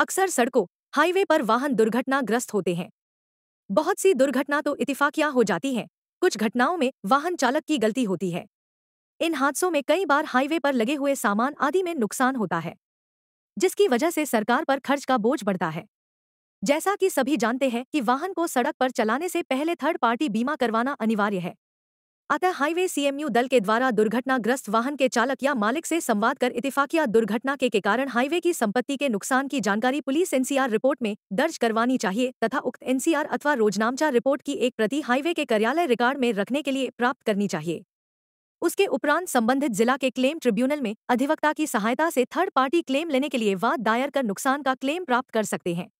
अक्सर सड़कों हाईवे पर वाहन दुर्घटनाग्रस्त होते हैं बहुत सी दुर्घटना तो इतिफाकिया हो जाती हैं कुछ घटनाओं में वाहन चालक की गलती होती है इन हादसों में कई बार हाईवे पर लगे हुए सामान आदि में नुकसान होता है जिसकी वजह से सरकार पर खर्च का बोझ बढ़ता है जैसा कि सभी जानते हैं कि वाहन को सड़क पर चलाने से पहले थर्ड पार्टी बीमा करवाना अनिवार्य है अतः हाईवे सीएमयू दल के द्वारा दुर्घटनाग्रस्त वाहन के चालक या मालिक से संवाद कर इतिफाकिया दुर्घटना के, के कारण हाईवे की संपत्ति के नुकसान की जानकारी पुलिस एनसीआर रिपोर्ट में दर्ज करवानी चाहिए तथा उक्त एनसीआर अथवा रोजनामचा रिपोर्ट की एक प्रति हाईवे के कार्यालय रिकॉर्ड में रखने के लिए प्राप्त करनी चाहिए उसके उपरांत संबंधित जिला के क्लेम ट्रिब्यूनल में अधिवक्ता की सहायता से थर्ड पार्टी क्लेम लेने के लिए वाद दायर कर नुकसान का क्लेम प्राप्त कर सकते हैं